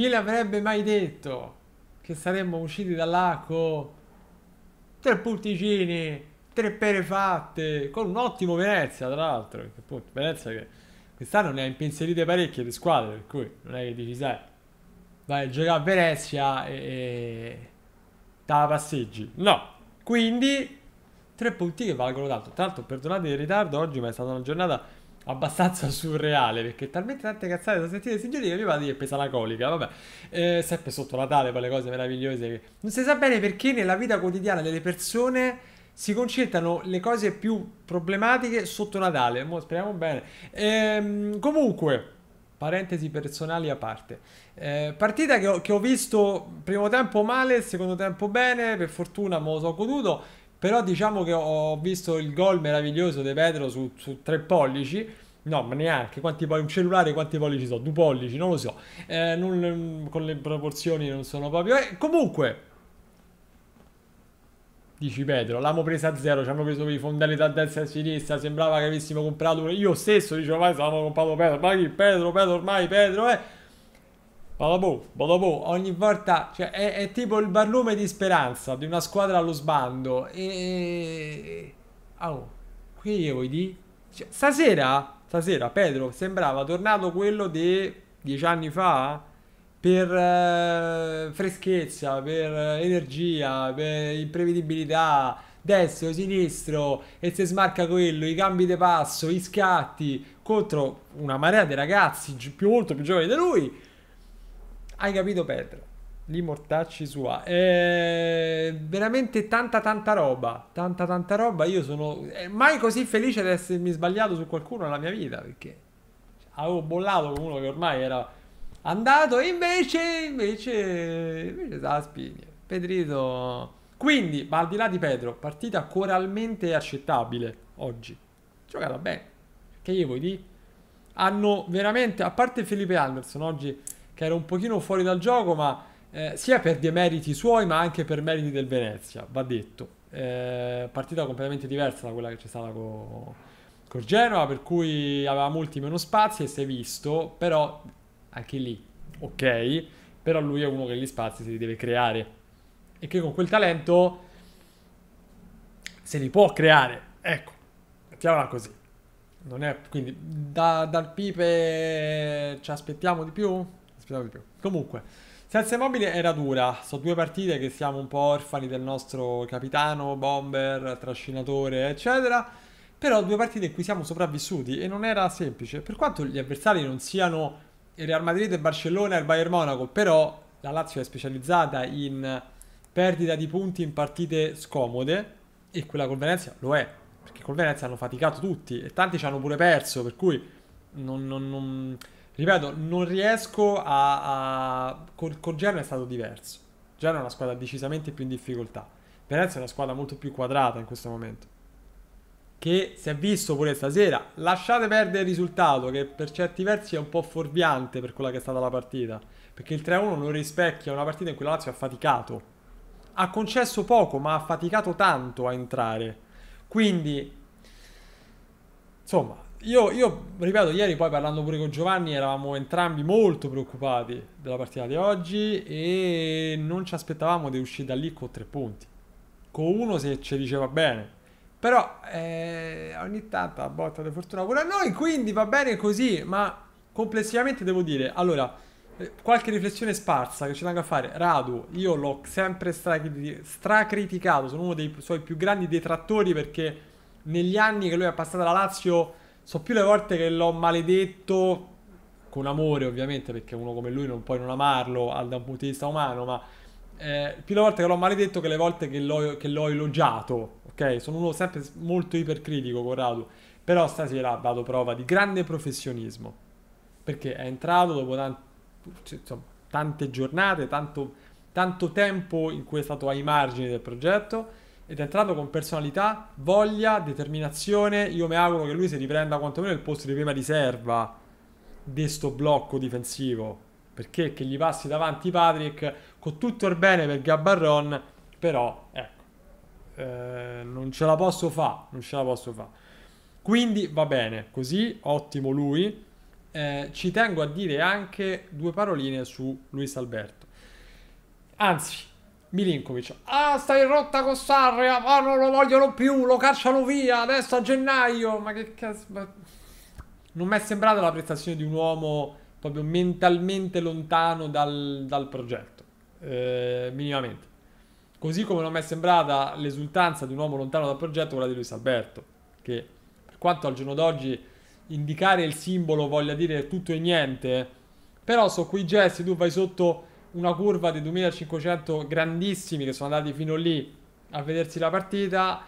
Chi l'avrebbe mai detto che saremmo usciti dall'acqua? Tre punticini, tre pere fatte, con un ottimo Venezia, tra l'altro. Venezia che quest'anno ne ha impensierite parecchie di squadre, per cui non è che dici, sai, vai a giocare a Venezia e, e te passeggi. No, quindi tre punti che valgono tanto. Tra l'altro, perdonate il ritardo oggi, ma è stata una giornata abbastanza surreale perché talmente tante cazzate da sentire signorina mi pare che pesa la colica vabbè eh, sempre sotto Natale quelle cose meravigliose che... non si sa bene perché nella vita quotidiana delle persone si concentrano le cose più problematiche sotto Natale Mo speriamo bene ehm, comunque parentesi personali a parte. Eh, partita che ho, che ho, visto primo tempo male, secondo tempo bene, per fortuna me lo so goduto. Però diciamo che ho visto il gol meraviglioso di Pedro su, su tre pollici. No, ma neanche, quanti poi un cellulare quanti pollici so, due pollici, non lo so. Eh, non, con le proporzioni non sono proprio... Eh, comunque... Dici Pedro, l'hanno presa a zero, ci hanno preso i fondelli da destra e a sinistra, sembrava che avessimo comprato... uno. Io stesso dicevo, ma avevamo comprato Pedro, ma chi Pedro, Pedro ormai, Pedro, eh... Badabò, badabò, ogni volta cioè, è, è, tipo il barlume di speranza di una squadra allo sbando. E. Oh, qui che vuoi di. Cioè, stasera, stasera Pedro sembrava tornato quello di dieci anni fa per eh, freschezza, per eh, energia, per imprevedibilità destro, sinistro e se smarca quello, i cambi di passo, i scatti contro una marea di ragazzi più, molto più giovani di lui hai capito Petro? Li mortacci sua. È eh, veramente tanta tanta roba, tanta tanta roba. Io sono eh, mai così felice di essermi sbagliato su qualcuno nella mia vita, perché avevo bollato con uno che ormai era andato e invece, invece, invece sa Pedrito... Quindi, ma al di là di Pedro, partita coralmente accettabile oggi. Giocata bene. Che io vuoi di? Hanno veramente, a parte Felipe Anderson oggi che era un pochino fuori dal gioco, ma eh, sia per demeriti suoi, ma anche per meriti del Venezia, va detto. Eh, partita completamente diversa da quella che c'è stata con co Genoa, per cui aveva molti meno spazi e si è visto, però anche lì, ok, però lui è uno che gli spazi se li deve creare e che con quel talento se li può creare, ecco, mettiamola così. È, quindi da, dal Pipe ci aspettiamo di più? Spero di più. Comunque, senza immobile era dura. Sono due partite che siamo un po' orfani del nostro capitano, bomber, trascinatore, eccetera. Però due partite in cui siamo sopravvissuti e non era semplice. Per quanto gli avversari non siano il Real Madrid, il Barcellona e il Bayern Monaco, però la Lazio è specializzata in perdita di punti in partite scomode e quella col Venezia lo è, perché col Venezia hanno faticato tutti e tanti ci hanno pure perso, per cui non, non, non Ripeto, non riesco a... a... Col, col Genoa è stato diverso. Genoa è una squadra decisamente più in difficoltà. Venezia è una squadra molto più quadrata in questo momento. Che si è visto pure stasera. Lasciate perdere il risultato, che per certi versi è un po' fuorviante per quella che è stata la partita. Perché il 3-1 non rispecchia una partita in cui la Lazio ha faticato. Ha concesso poco, ma ha faticato tanto a entrare. Quindi, insomma, io, io, ripeto, ieri poi parlando pure con Giovanni eravamo entrambi molto preoccupati della partita di oggi e non ci aspettavamo di uscire da lì con tre punti. Con uno se ci diceva bene. Però eh, ogni tanto a botta di fortuna pure a noi, quindi va bene così, ma complessivamente devo dire, allora, eh, qualche riflessione sparsa che ci tengo a fare. Radu, io l'ho sempre stracriticato, sono uno dei suoi più grandi detrattori perché negli anni che lui ha passato alla Lazio So più le volte che l'ho maledetto, con amore ovviamente, perché uno come lui non puoi non amarlo da un punto di vista umano, ma eh, più le volte che l'ho maledetto che le volte che l'ho, che l'ho elogiato, ok? Sono uno sempre molto ipercritico, Corrado, però stasera vado prova di grande professionismo, perché è entrato dopo tanti, insomma, tante giornate, tanto, tanto tempo in cui è stato ai margini del progetto ed è entrato con personalità, voglia, determinazione. Io mi auguro che lui si riprenda quantomeno il posto di prima riserva di sto blocco difensivo. Perché che gli passi davanti Patrick con tutto il bene per Gabarron, però ecco, eh, non ce la posso fare, non ce la posso fare. Quindi va bene, così ottimo lui. Eh, ci tengo a dire anche due paroline su Luis Alberto. Anzi, Milinkovic. Ah, stai rotta con Sarria, ma non lo vogliono più, lo cacciano via adesso a gennaio. Ma che cazzo... Non mi è sembrata la prestazione di un uomo proprio mentalmente lontano dal, dal progetto, eh, minimamente. Così come non mi è sembrata l'esultanza di un uomo lontano dal progetto quella di Luis Alberto, che per quanto al giorno d'oggi indicare il simbolo voglia dire tutto e niente, però so quei gesti, tu vai sotto una curva di 2500 grandissimi che sono andati fino lì a vedersi la partita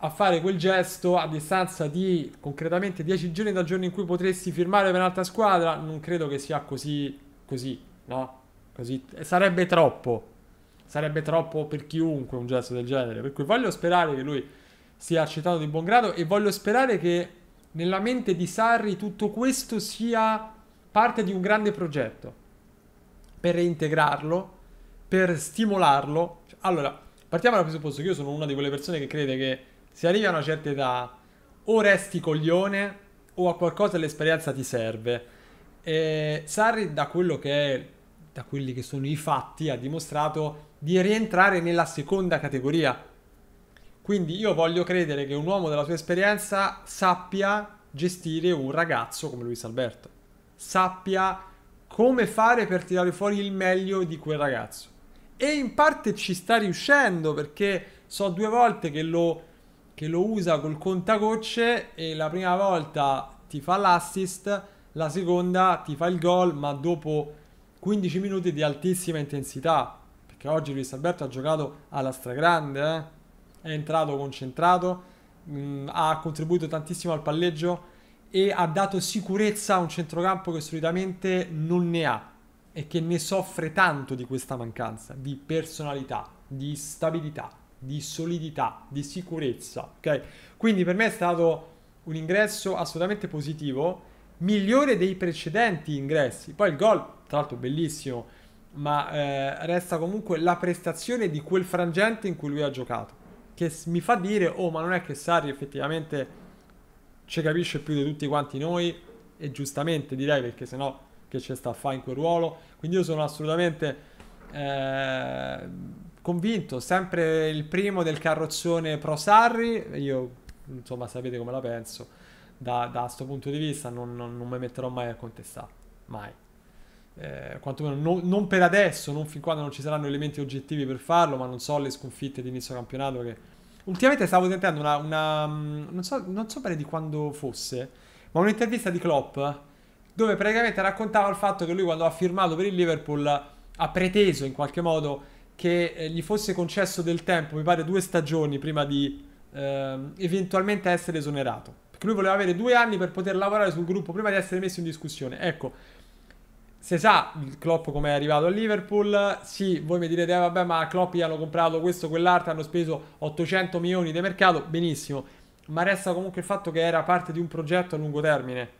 a fare quel gesto a distanza di concretamente 10 giorni dal giorno in cui potresti firmare per un'altra squadra non credo che sia così così no così sarebbe troppo sarebbe troppo per chiunque un gesto del genere per cui voglio sperare che lui sia accettato di buon grado e voglio sperare che nella mente di Sarri tutto questo sia parte di un grande progetto per reintegrarlo, per stimolarlo. Allora, partiamo dal presupposto che io sono una di quelle persone che crede che se arrivi a una certa età o resti coglione o a qualcosa l'esperienza ti serve. E Sarri, da quello che è, da quelli che sono i fatti, ha dimostrato di rientrare nella seconda categoria. Quindi io voglio credere che un uomo della sua esperienza sappia gestire un ragazzo come Luis Alberto, sappia come fare per tirare fuori il meglio di quel ragazzo. E in parte ci sta riuscendo perché so due volte che lo, che lo usa col contagocce e la prima volta ti fa l'assist, la seconda ti fa il gol, ma dopo 15 minuti di altissima intensità. Perché oggi Luis Alberto ha giocato alla stragrande, eh? è entrato concentrato, mh, mm, ha contribuito tantissimo al palleggio e ha dato sicurezza a un centrocampo che solitamente non ne ha e che ne soffre tanto di questa mancanza di personalità, di stabilità, di solidità, di sicurezza. Ok? Quindi per me è stato un ingresso assolutamente positivo, migliore dei precedenti ingressi. Poi il gol, tra l'altro, bellissimo, ma eh, resta comunque la prestazione di quel frangente in cui lui ha giocato. Che mi fa dire, oh, ma non è che Sarri effettivamente ci capisce più di tutti quanti noi e giustamente direi perché sennò che ci sta a fare in quel ruolo. Quindi io sono assolutamente eh, convinto, sempre il primo del carrozzone pro Sarri, io insomma sapete come la penso, da questo punto di vista non, non, non, mi metterò mai a contestare, mai. Eh, quantomeno non, non, per adesso, non fin quando non ci saranno elementi oggettivi per farlo, ma non so le sconfitte di inizio campionato che Ultimamente stavo sentendo una... una mm, non, so, non so bene di quando fosse, ma un'intervista di Klopp dove praticamente raccontava il fatto che lui quando ha firmato per il Liverpool ha preteso in qualche modo che eh, gli fosse concesso del tempo, mi pare due stagioni prima di eh, eventualmente essere esonerato. Perché lui voleva avere due anni per poter lavorare sul gruppo prima di essere messo in discussione. Ecco, se sa il Klopp come è arrivato a Liverpool, sì, voi mi direte, eh, vabbè, ma Klopp gli hanno comprato questo, quell'altro, hanno speso 800 milioni di mercato, benissimo, ma resta comunque il fatto che era parte di un progetto a lungo termine.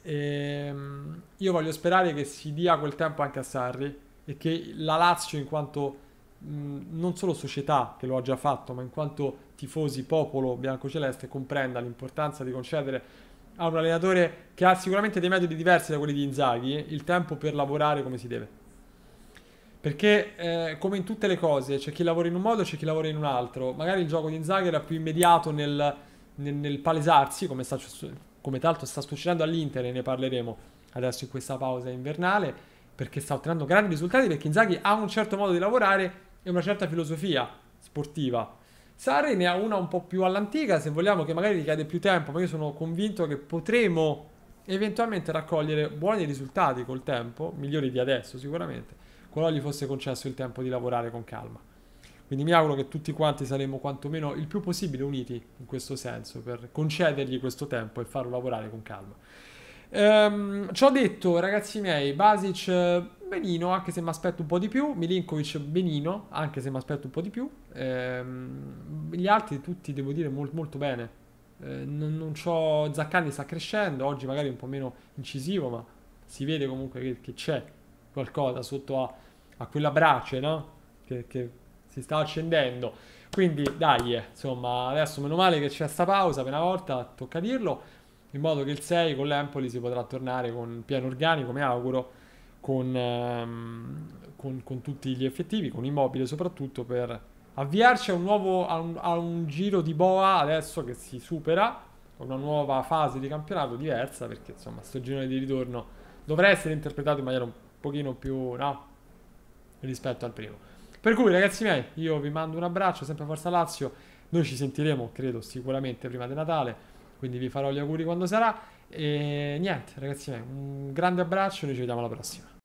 E ehm, io voglio sperare che si dia quel tempo anche a Sarri e che la Lazio, in quanto mh, non solo società che lo ha già fatto, ma in quanto tifosi, popolo biancoceleste, comprenda l'importanza di concedere ha un allenatore che ha sicuramente dei metodi diversi da quelli di Inzaghi, il tempo per lavorare come si deve. Perché eh, come in tutte le cose, c'è chi lavora in un modo e c'è chi lavora in un altro. Magari il gioco di Inzaghi era più immediato nel, nel, nel palesarsi, come, sta, come tanto sta succedendo all'Inter e ne parleremo adesso in questa pausa invernale, perché sta ottenendo grandi risultati, perché Inzaghi ha un certo modo di lavorare e una certa filosofia sportiva Sarri ne ha una un po' più all'antica, se vogliamo, che magari richiede più tempo, ma io sono convinto che potremo eventualmente raccogliere buoni risultati col tempo, migliori di adesso sicuramente, qualora gli fosse concesso il tempo di lavorare con calma. Quindi mi auguro che tutti quanti saremo quantomeno il più possibile uniti in questo senso, per concedergli questo tempo e farlo lavorare con calma. Ehm, ciò detto, ragazzi miei, Basic benino, anche se mi aspetto un po' di più. Milinkovic benino, anche se mi aspetto un po' di più. Ehm, gli altri tutti, devo dire, molto, molto bene. Eh, non, non c'ho... Zaccani sta crescendo, oggi magari un po' meno incisivo, ma si vede comunque che, che c'è qualcosa sotto a, a quella brace, no? Che, che, si sta accendendo. Quindi dai, eh, insomma, adesso meno male che c'è sta pausa per una volta, tocca dirlo, in modo che il 6 con l'Empoli si potrà tornare con pieno organico, mi auguro, con, ehm, con, con, tutti gli effettivi, con immobile soprattutto per avviarci a un nuovo a un, a un giro di boa adesso che si supera, una nuova fase di campionato diversa perché insomma sto girone di ritorno dovrà essere interpretato in maniera un pochino più no, rispetto al primo. Per cui ragazzi miei, io vi mando un abbraccio, sempre a Forza Lazio. Noi ci sentiremo, credo, sicuramente prima di Natale, quindi vi farò gli auguri quando sarà. E niente, ragazzi un grande abbraccio, noi ci vediamo alla prossima.